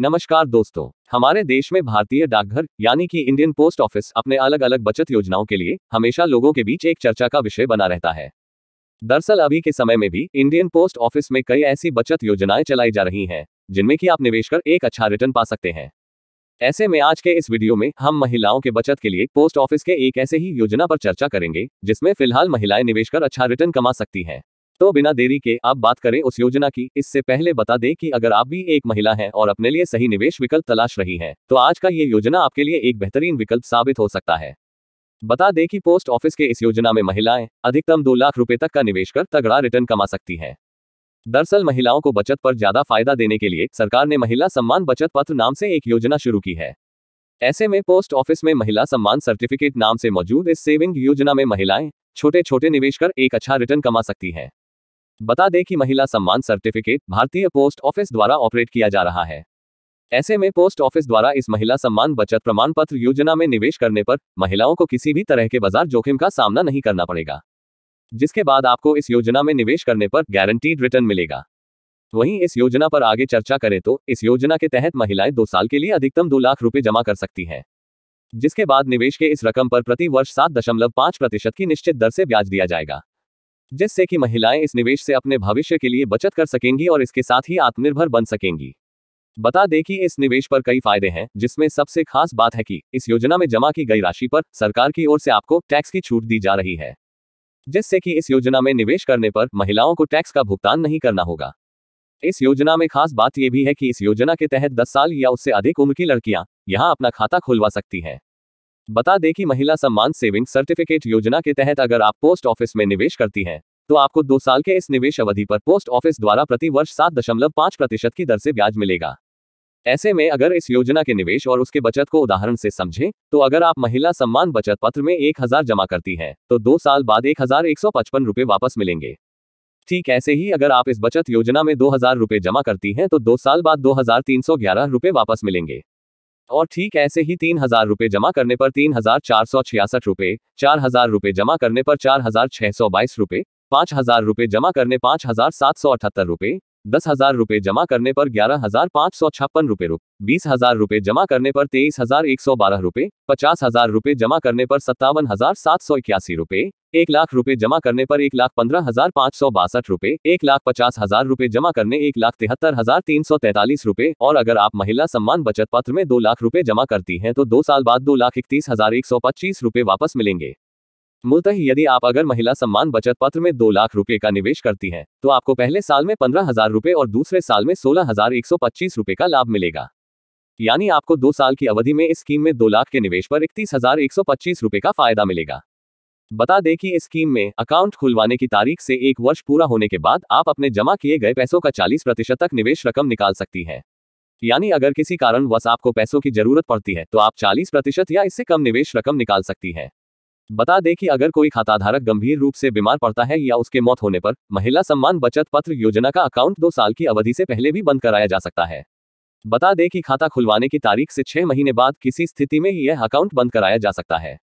नमस्कार दोस्तों हमारे देश में भारतीय डाकघर यानी कि इंडियन पोस्ट ऑफिस अपने अलग अलग बचत योजनाओं के लिए हमेशा लोगों के बीच एक चर्चा का विषय बना रहता है दरअसल अभी के समय में भी इंडियन पोस्ट ऑफिस में कई ऐसी बचत योजनाएं चलाई जा रही हैं जिनमें कि आप निवेश कर एक अच्छा रिटर्न पा सकते हैं ऐसे में आज के इस वीडियो में हम महिलाओं के बचत के लिए पोस्ट ऑफिस के एक ऐसे ही योजना पर चर्चा करेंगे जिसमें फिलहाल महिलाएं निवेश कर अच्छा रिटर्न कमा सकती हैं तो बिना देरी के आप बात करें उस योजना की इससे पहले बता दें कि अगर आप भी एक महिला हैं और अपने लिए सही निवेश विकल्प तलाश रही हैं तो आज का ये योजना आपके लिए एक बेहतरीन विकल्प साबित हो सकता है बता दें कि पोस्ट ऑफिस के इस योजना में महिलाएं अधिकतम दो लाख रुपए तक का निवेश कर तगड़ा रिटर्न कमा सकती है दरअसल महिलाओं को बचत पर ज्यादा फायदा देने के लिए सरकार ने महिला सम्मान बचत पत्र नाम से एक योजना शुरू की है ऐसे में पोस्ट ऑफिस में महिला सम्मान सर्टिफिकेट नाम से मौजूद इस सेविंग योजना में महिलाएं छोटे छोटे निवेश कर एक अच्छा रिटर्न कमा सकती हैं बता दें कि महिला सम्मान सर्टिफिकेट भारतीय पोस्ट ऑफिस द्वारा ऑपरेट किया जा रहा है ऐसे में पोस्ट ऑफिस द्वारा इस महिला सम्मान बचत प्रमाण पत्र योजना में निवेश करने पर महिलाओं को किसी भी तरह के बाजार जोखिम का सामना नहीं करना पड़ेगा जिसके बाद आपको इस योजना में निवेश करने पर गारंटीड रिटर्न मिलेगा वहीं इस योजना पर आगे चर्चा करें तो इस योजना के तहत महिलाएं दो साल के लिए अधिकतम दो लाख रुपए जमा कर सकती हैं जिसके बाद निवेश के इस रकम पर प्रति वर्ष सात दशमलव पांच प्रतिशत की निश्चित दर से ब्याज दिया जाएगा जिससे कि महिलाएं इस निवेश से अपने भविष्य के लिए बचत कर सकेंगी और इसके साथ ही आत्मनिर्भर बन सकेंगी बता दें कि इस निवेश पर कई फायदे हैं जिसमें सबसे खास बात है कि इस योजना में जमा की गई राशि पर सरकार की ओर से आपको टैक्स की छूट दी जा रही है जिससे कि इस योजना में निवेश करने पर महिलाओं को टैक्स का भुगतान नहीं करना होगा इस योजना में खास बात यह भी है कि इस योजना के तहत 10 साल या उससे अधिक उम्र की लड़कियां यहां अपना खाता खुलवा सकती हैं बता दें कि महिला सम्मान सेविंग सर्टिफिकेट योजना के तहत अगर आप पोस्ट ऑफिस में निवेश करती हैं तो आपको दो साल के इस निवेश अवधि पर पोस्ट ऑफिस द्वारा प्रति वर्ष सात दशमलव पांच प्रतिशत की दर से ब्याज मिलेगा ऐसे में अगर इस योजना के निवेश और उसके बचत को उदाहरण से समझें तो अगर आप महिला सम्मान बचत पत्र में एक हजार जमा करती हैं तो दो साल बाद एक हजार एक सौ पचपन रुपये वापस मिलेंगे ठीक ऐसे ही अगर आप इस बचत योजना में दो हजार रुपये जमा करती हैं तो दो साल बाद दो हजार तीन सौ ग्यारह रुपए वापस मिलेंगे और ठीक ऐसे ही तीन हजार रुपए जमा करने पर तीन हजार चार सौ छियासठ रुपए चार हजार रूपए जमा करने पर चार हजार छह सौ बाईस रुपए पाँच हजार रुपए जमा करने पाँच हजार सात सौ अठहत्तर रूपए दस हजार रूपए जमा करने पर ग्यारह हजार पाँच सौ छप्पन रुपए रूप बीस हजार रुपए जमा करने पर तेईस हजार एक सौ बारह रुपए पचास हजार रूपए जमा करने पर सत्तावन हजार सात सौ इक्यासी रुपए एक लाख रूपए जमा करने पर एक लाख पंद्रह हजार पाँच सौ बासठ रुपए एक लाख पचास हजार रूपए जमा करने एक लाख तिहत्तर हजार तीन सौ तैतालीस रूपए और अगर आप महिला सम्मान बचत पत्र में दो लाख रूपए जमा करती हैं तो दो साल बाद दो लाख इकतीस हजार एक सौ पच्चीस रूपए वापस मिलेंगे मूलतः यदि आप अगर महिला सम्मान बचत पत्र में दो लाख रुपए का निवेश करती हैं, तो आपको पहले साल में पंद्रह हजार रूपए और दूसरे साल में सोलह हजार एक सौ पच्चीस रूपए का लाभ मिलेगा यानी आपको दो साल की अवधि में इस स्कीम में दो लाख के निवेश पर इकतीस हजार एक सौ पच्चीस रूपए का फायदा मिलेगा बता दें कि इस स्कीम में अकाउंट खुलवाने की तारीख से एक वर्ष पूरा होने के बाद आप अपने जमा किए गए पैसों का चालीस प्रतिशत तक निवेश रकम निकाल सकती हैं यानी अगर किसी कारणवश आपको पैसों की जरूरत पड़ती है तो आप चालीस प्रतिशत या इससे कम निवेश रकम निकाल सकती हैं बता दें कि अगर कोई खाताधारक गंभीर रूप से बीमार पड़ता है या उसके मौत होने पर महिला सम्मान बचत पत्र योजना का अकाउंट दो साल की अवधि से पहले भी बंद कराया जा सकता है बता दें कि खाता खुलवाने की तारीख से छह महीने बाद किसी स्थिति में यह अकाउंट बंद कराया जा सकता है